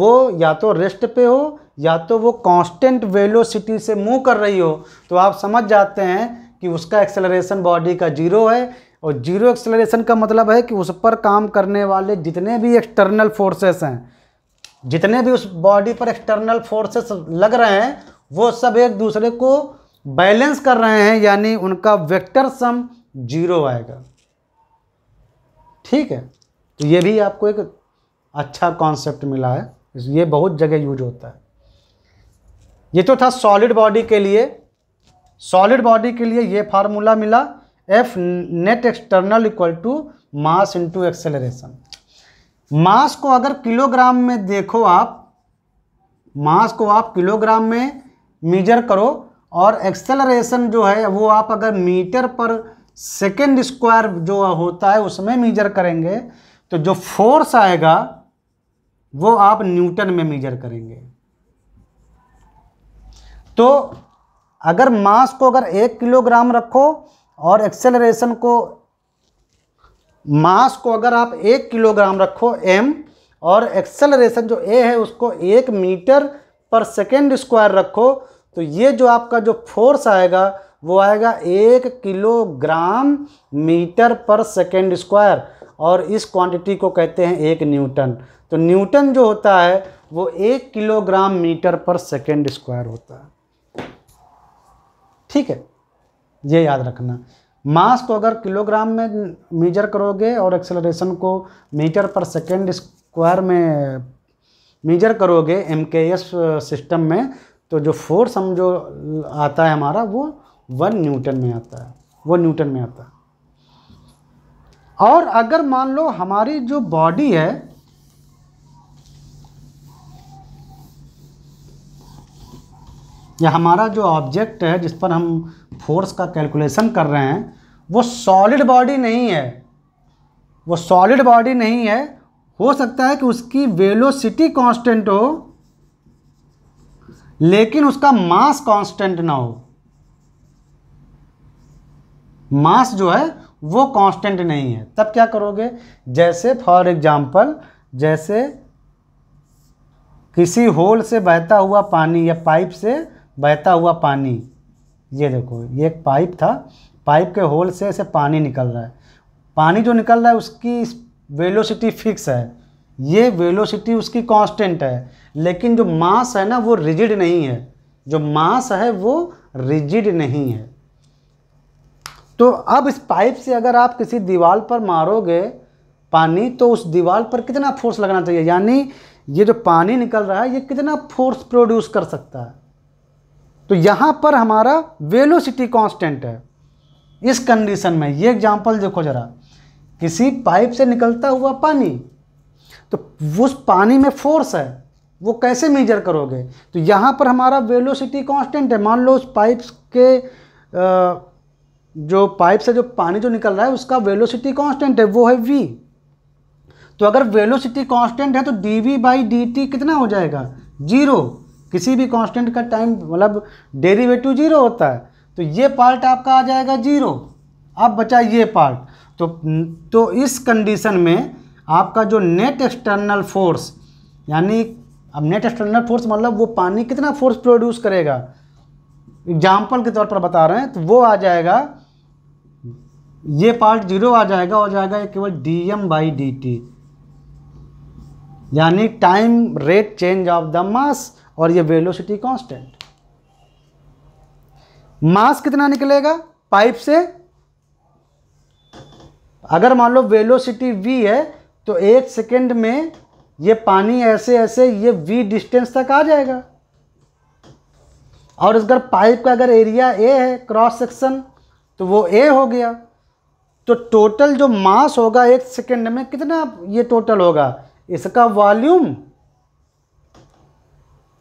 वो या तो रेस्ट पे हो या तो वो कांस्टेंट वेलोसिटी से मूव कर रही हो तो आप समझ जाते हैं कि उसका एक्सेलरेशन बॉडी का जीरो है और जीरो एक्सेलरेशन का मतलब है कि उस पर काम करने वाले जितने भी एक्सटर्नल फोर्सेस हैं जितने भी उस बॉडी पर एक्सटर्नल फोर्सेस लग रहे हैं वो सब एक दूसरे को बैलेंस कर रहे हैं यानी उनका वेक्टर सम जीरो आएगा ठीक है तो ये भी आपको एक अच्छा कॉन्सेप्ट मिला है ये बहुत जगह यूज होता है ये तो था सॉलिड बॉडी के लिए सॉलिड बॉडी के लिए ये फार्मूला मिला F net external equal to mass into acceleration mass को अगर किलोग्राम में देखो आप मास को आप किलोग्राम में मीजर करो और एक्सेलरेशन जो है वो आप अगर मीटर पर सेकेंड स्क्वायर जो होता है उसमें मीजर करेंगे तो जो फोर्स आएगा वो आप न्यूटन में मीजर करेंगे तो अगर मास को अगर एक किलोग्राम रखो और एक्सेलरेशन को मास को अगर आप एक किलोग्राम रखो एम और एक्सेलरेशन जो ए है उसको एक मीटर पर सेकेंड स्क्वायर रखो तो ये जो आपका जो फोर्स आएगा वो आएगा एक kilogram metre per second square और इस क्वांटिटी को कहते हैं एक न्यूटन तो न्यूटन जो होता है वो एक kilogram metre per second square होता है ठीक है ये याद रखना मास को अगर किलोग्राम में मेजर करोगे और एक्सेलरेशन को मीटर पर सेकेंड स्क्वायर में मेजर करोगे एम सिस्टम uh, में तो जो फोर्स हम जो आता है हमारा वो वन न्यूटन में आता है वो न्यूटन में आता है और अगर मान लो हमारी जो बॉडी है या हमारा जो ऑब्जेक्ट है जिस पर हम फोर्स का कैलकुलेशन कर रहे हैं वो सॉलिड बॉडी नहीं है वो सॉलिड बॉडी नहीं है हो सकता है कि उसकी वेलोसिटी कांस्टेंट हो लेकिन उसका मास कांस्टेंट ना हो मास जो है वो कांस्टेंट नहीं है तब क्या करोगे जैसे फॉर एग्जांपल जैसे किसी होल से बहता हुआ पानी या पाइप से बहता हुआ पानी ये देखो ये एक पाइप था पाइप के होल से ऐसे पानी निकल रहा है पानी जो निकल रहा है उसकी वेलोसिटी फिक्स है ये वेलोसिटी उसकी कांस्टेंट है लेकिन जो मास है ना वो रिजिड नहीं है जो मास है वो रिजिड नहीं है तो अब इस पाइप से अगर आप किसी दीवार पर मारोगे पानी तो उस दीवार पर कितना फोर्स लगना चाहिए यानी ये जो पानी निकल रहा है ये कितना फोर्स प्रोड्यूस कर सकता है तो यहाँ पर हमारा वेलोसिटी कांस्टेंट है इस कंडीशन में ये एग्जांपल देखो जरा किसी पाइप से निकलता हुआ पानी तो उस पानी में फोर्स है वो कैसे मेजर करोगे तो यहाँ पर हमारा वेलोसिटी कांस्टेंट है मान लो उस पाइप के जो पाइप से जो पानी जो निकल रहा है उसका वेलोसिटी कांस्टेंट है वो है वी तो अगर वेलोसिटी कांस्टेंट है तो D we by D T कितना हो जाएगा जीरो किसी भी कांस्टेंट का टाइम मतलब डेरिवेटिव जीरो होता है तो ये पार्ट आपका आ जाएगा जीरो अब बचा ये पार्ट तो तो इस कंडीशन में आपका जो नेट एक्सटर्नल फोर्स यानी अब नेट एक्सटर्नल फोर्स मतलब वो पानी कितना फोर्स प्रोड्यूस करेगा एग्जाम्पल के तौर पर बता रहे हैं तो वो आ जाएगा ये पार्ट जीरो आ जाएगा हो जाएगा केवल D M by D T यानी time rate change of the mass और ये वेलोसिटी कांस्टेंट मास कितना निकलेगा पाइप से अगर मान लो वेलोसिटी वी है तो एक सेकेंड में ये पानी ऐसे ऐसे ये वी डिस्टेंस तक आ जाएगा और अगर पाइप का अगर एरिया ए है क्रॉस सेक्शन तो वो ए हो गया तो टोटल जो मास होगा एक सेकेंड में कितना ये टोटल होगा इसका वॉल्यूम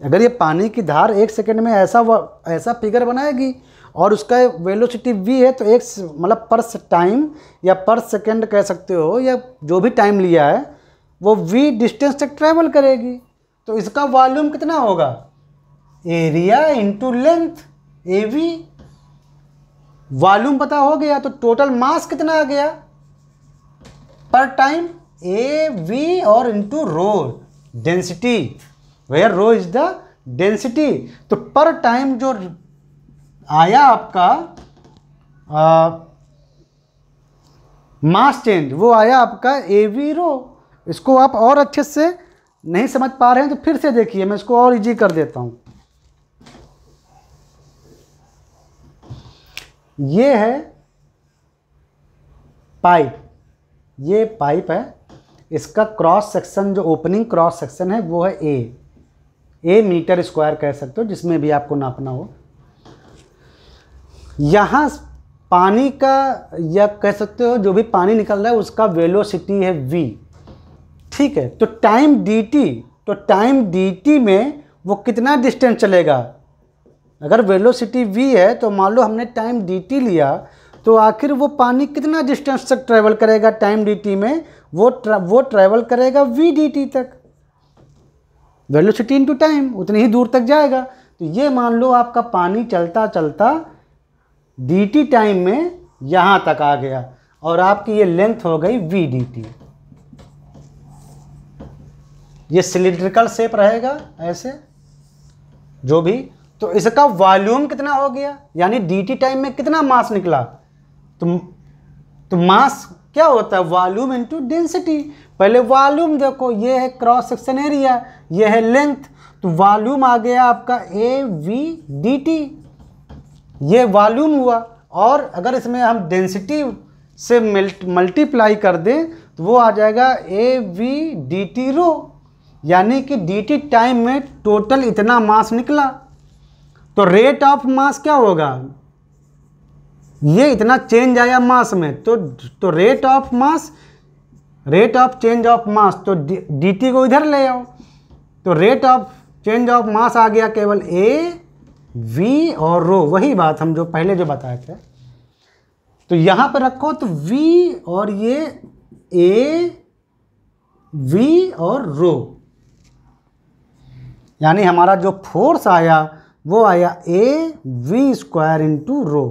अगर ये पानी की धार एक सेकेंड में ऐसा ऐसा फिगर बनाएगी और उसका वेलोसिटी वी है तो एक मतलब पर टाइम या पर सेकेंड कह सकते हो या जो भी टाइम लिया है वो वी डिस्टेंस तक ट्रैवल करेगी तो इसका वॉल्यूम कितना होगा area into length A V volume पता हो गया तो टोटल मास कितना आ गया पर टाइम ए वी और into rho density where rho is the density तो पर टाइम जो आया आपका मास मास चेंज वो आया आपका ए वी रो इसको आप और अच्छे से नहीं समझ पा रहे हैं तो फिर से देखिए मैं इसको और इजी कर देता हूं ये है पाइप ये पाइप है इसका क्रॉस सेक्शन जो ओपनिंग क्रॉस सेक्शन है वो है ए ए मीटर स्क्वायर कह सकते हो जिसमें भी आपको नापना हो यहाँ पानी का या कह सकते हो जो भी पानी निकल रहा है उसका वेलोसिटी है वी ठीक है तो टाइम डी तो टाइम डी में वो कितना डिस्टेंस चलेगा अगर वेलोसिटी वी है तो मान लो हमने टाइम डी लिया तो आखिर वो पानी कितना डिस्टेंस तक ट्रैवल करेगा टाइम डी में वो ट्रा, वो ट्रैवल करेगा वी डी तक वेलोसिटी इनटू टाइम उतनी ही दूर तक जाएगा तो ये मान लो आपका पानी चलता चलता डी टी टाइम में यहाँ तक आ गया और आपकी ये लेंथ हो गई वी डी टी ये सिलिंड्रिकल शेप रहेगा ऐसे जो भी तो इसका वॉल्यूम कितना हो गया यानी डी टी टाइम में कितना मास निकला तो तो मास क्या होता है वॉल्यूम इंटू डेंसिटी पहले वॉल्यूम देखो ये है क्रॉस सेक्शन एरिया ये है लेंथ तो वॉल्यूम आ गया आपका ए वी डी टी ये वॉल्यूम हुआ और अगर इसमें हम डेंसिटी से मल्टीप्लाई कर दें तो वो आ जाएगा A V D T rho यानी कि डी टी टाइम में टोटल इतना मास निकला तो रेट ऑफ मास क्या होगा ये इतना चेंज आया मास में तो तो rate of mass rate of change of mass तो डी टी को इधर ले आओ तो rate of change of mass आ गया केवल ए वी और रो वही बात हम जो पहले जो बताए थे तो यहाँ पर रखो तो वी और ये ए वी और रो यानी हमारा जो फोर्स आया वो आया A V square into rho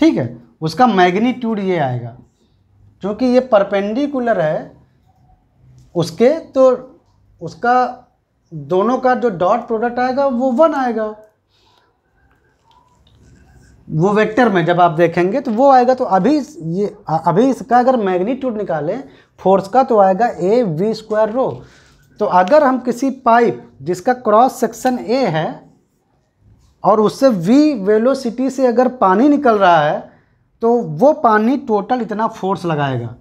ठीक है उसका मैग्नीट्यूड ये आएगा क्योंकि ये परपेंडिकुलर है उसके तो उसका दोनों का जो डॉट प्रोडक्ट आएगा वो वन आएगा वो वेक्टर में जब आप देखेंगे तो वो आएगा तो अभी ये अभी इसका अगर मैग्नीट्यूड निकालें फोर्स का तो आएगा ए वी स्क्वायर रो तो अगर हम किसी पाइप जिसका क्रॉस सेक्शन ए है और उससे वी वेलोसिटी से अगर पानी निकल रहा है तो वो पानी टोटल इतना फोर्स लगाएगा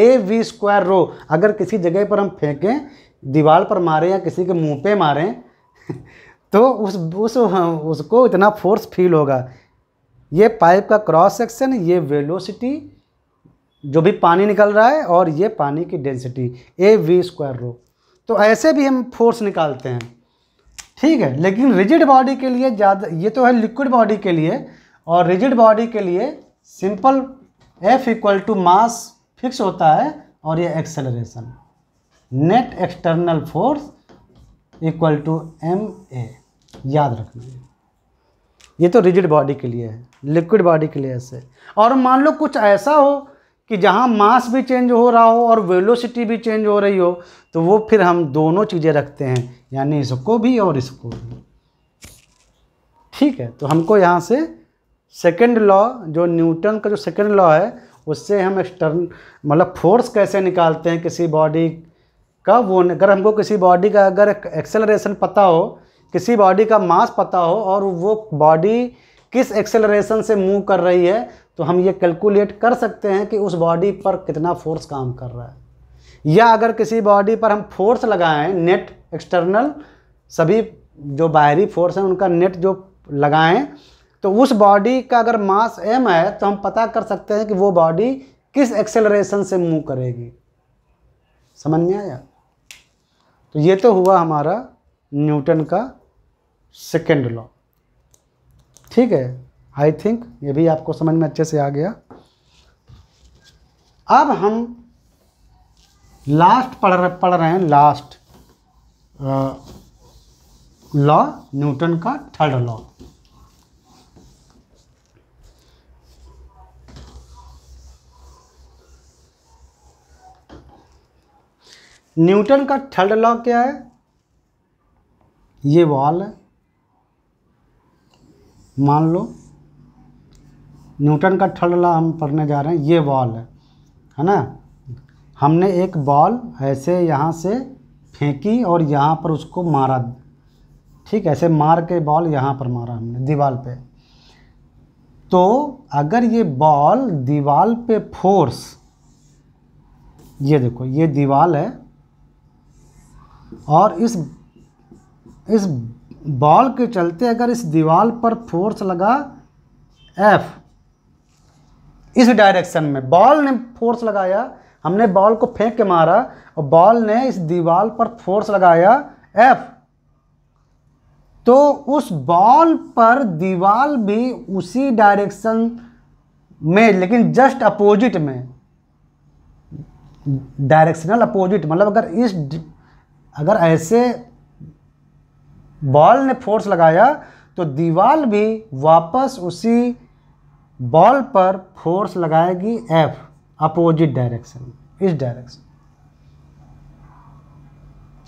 ए वी स्क्वायर रो अगर किसी जगह पर हम फेंकें दीवार पर मारें या किसी के मुंह पे मारें तो उस उस उसको इतना फोर्स फील होगा ये पाइप का क्रॉस सेक्शन ये वेलोसिटी जो भी पानी निकल रहा है और ये पानी की density A V square rho तो ऐसे भी हम फोर्स निकालते हैं ठीक है लेकिन रिजिड बॉडी के लिए ज़्यादा ये तो है लिक्विड बॉडी के लिए और रिजिड बॉडी के लिए simple F equal to mass fix होता है और ये acceleration net external force equal to M A याद रखना है ये तो रिजिड बॉडी के लिए है लिक्विड बॉडी के लिए ऐसे और मान लो कुछ ऐसा हो कि जहाँ मास भी चेंज हो रहा हो और वेलोसिटी भी चेंज हो रही हो तो वो फिर हम दोनों चीज़ें रखते हैं यानी इसको भी और इसको भी ठीक है तो हमको यहाँ से सेकेंड लॉ जो न्यूटन का जो सेकेंड लॉ है उससे हम एक्सटर्न मतलब फोर्स कैसे निकालते हैं किसी बॉडी का वो अगर हमको किसी बॉडी का अगर एक्सेलरेशन पता हो किसी बॉडी का मास पता हो और वो बॉडी किस एक्सेलरेशन से मूव कर रही है तो हम ये कैलकुलेट कर सकते हैं कि उस बॉडी पर कितना फोर्स काम कर रहा है या अगर किसी बॉडी पर हम फोर्स लगाएं नेट एक्सटर्नल सभी जो बाहरी फोर्स हैं उनका नेट जो लगाएं तो उस बॉडी का अगर मास एम है तो हम पता कर सकते हैं कि वो बॉडी किस एक्सेलरेशन से मूव करेगी समझ में आया तो ये तो हुआ हमारा न्यूटन का सेकेंड लॉ ठीक है आई थिंक ये भी आपको समझ में अच्छे से आ गया अब हम लास्ट पढ़ रहे पढ़ रहे हैं लास्ट लॉ न्यूटन का थर्ड लॉ न्यूटन का थर्ड लॉ क्या है ये वॉल है मान लो न्यूटन का थर्ड लॉ हम पढ़ने जा रहे हैं ये बॉल है है ना हमने एक बॉल ऐसे यहाँ से फेंकी और यहाँ पर उसको मारा ठीक ऐसे मार के बॉल यहाँ पर मारा हमने दीवार पे तो अगर ये बॉल दीवार पे फोर्स ये देखो ये दीवार है और इस इस बॉल के चलते अगर इस दीवार पर फोर्स लगा एफ इस डायरेक्शन में बॉल ने फोर्स लगाया हमने बॉल को फेंक के मारा और बॉल ने इस दीवार पर फोर्स लगाया एफ तो उस बॉल पर दीवार भी उसी डायरेक्शन में लेकिन जस्ट अपोजिट में डायरेक्शनल अपोजिट मतलब अगर इस अगर ऐसे बॉल ने फोर्स लगाया तो दीवाल भी वापस उसी बॉल पर फोर्स लगाएगी एफ अपोजिट डायरेक्शन इस डायरेक्शन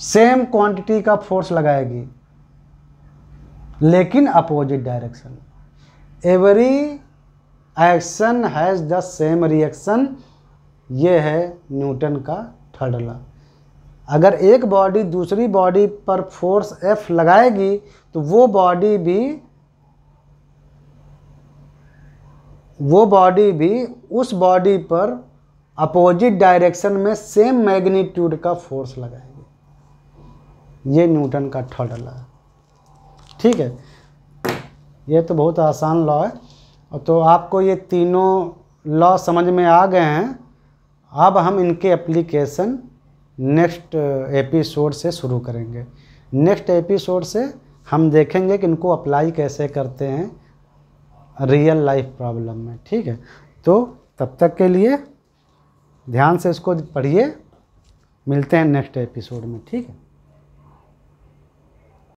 सेम क्वांटिटी का फोर्स लगाएगी लेकिन opposite direction every action has the same reaction ये है न्यूटन का थर्ड लॉ अगर एक बॉडी दूसरी बॉडी पर फोर्स एफ लगाएगी तो वो बॉडी भी वो बॉडी भी उस बॉडी पर अपोजिट डायरेक्शन में सेम मैग्नीट्यूड का फोर्स लगाएगी ये न्यूटन का थर्ड लॉ है ठीक है ये तो बहुत आसान लॉ है तो आपको ये तीनों लॉ समझ में आ गए हैं अब हम इनके एप्लीकेशन नेक्स्ट एपिसोड से शुरू करेंगे नेक्स्ट एपिसोड से हम देखेंगे कि इनको अप्लाई कैसे करते हैं रियल लाइफ प्रॉब्लम में ठीक है तो तब तक के लिए ध्यान से इसको पढ़िए मिलते हैं नेक्स्ट एपिसोड में ठीक है